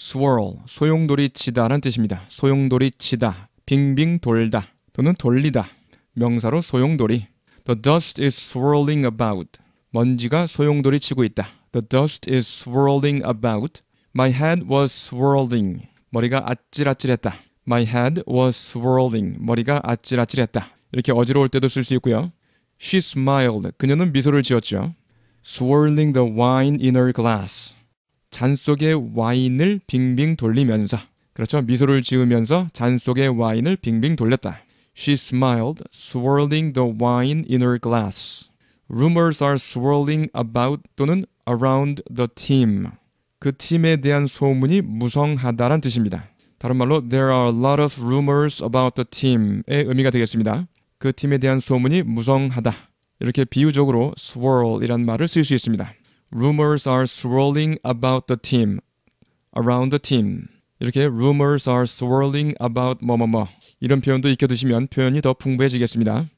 swirl, 소용돌이 치다라는 뜻입니다. 소용돌이 치다, 빙빙 돌다 또는 돌리다. 명사로 소용돌이. The dust is swirling about. 먼지가 소용돌이 치고 있다. The dust is swirling about. My head was swirling. 머리가 아찔아찔했다. My head was swirling. 머리가 아찔아찔했다. 이렇게 어지러울 때도 쓸 수 있고요. She smiled. 그녀는 미소를 지었죠. Swirling the wine in her glass. 잔 속에 와인을 빙빙 돌리면서 그렇죠. 미소를 지으면서 잔 속에 와인을 빙빙 돌렸다. She smiled, swirling the wine in her glass. Rumors are swirling about 또는 around the team. 그 팀에 대한 소문이 무성하다란 뜻입니다. 다른 말로 there are a lot of rumors about the team의 의미가 되겠습니다. 그 팀에 대한 소문이 무성하다. 이렇게 비유적으로 swirl이란 말을 쓸 수 있습니다. rumors are swirling about the team. around the team. 이렇게 rumors are swirling about 뭐뭐뭐 이런 표현도 익혀두시면 표현이 더 풍부해지겠습니다.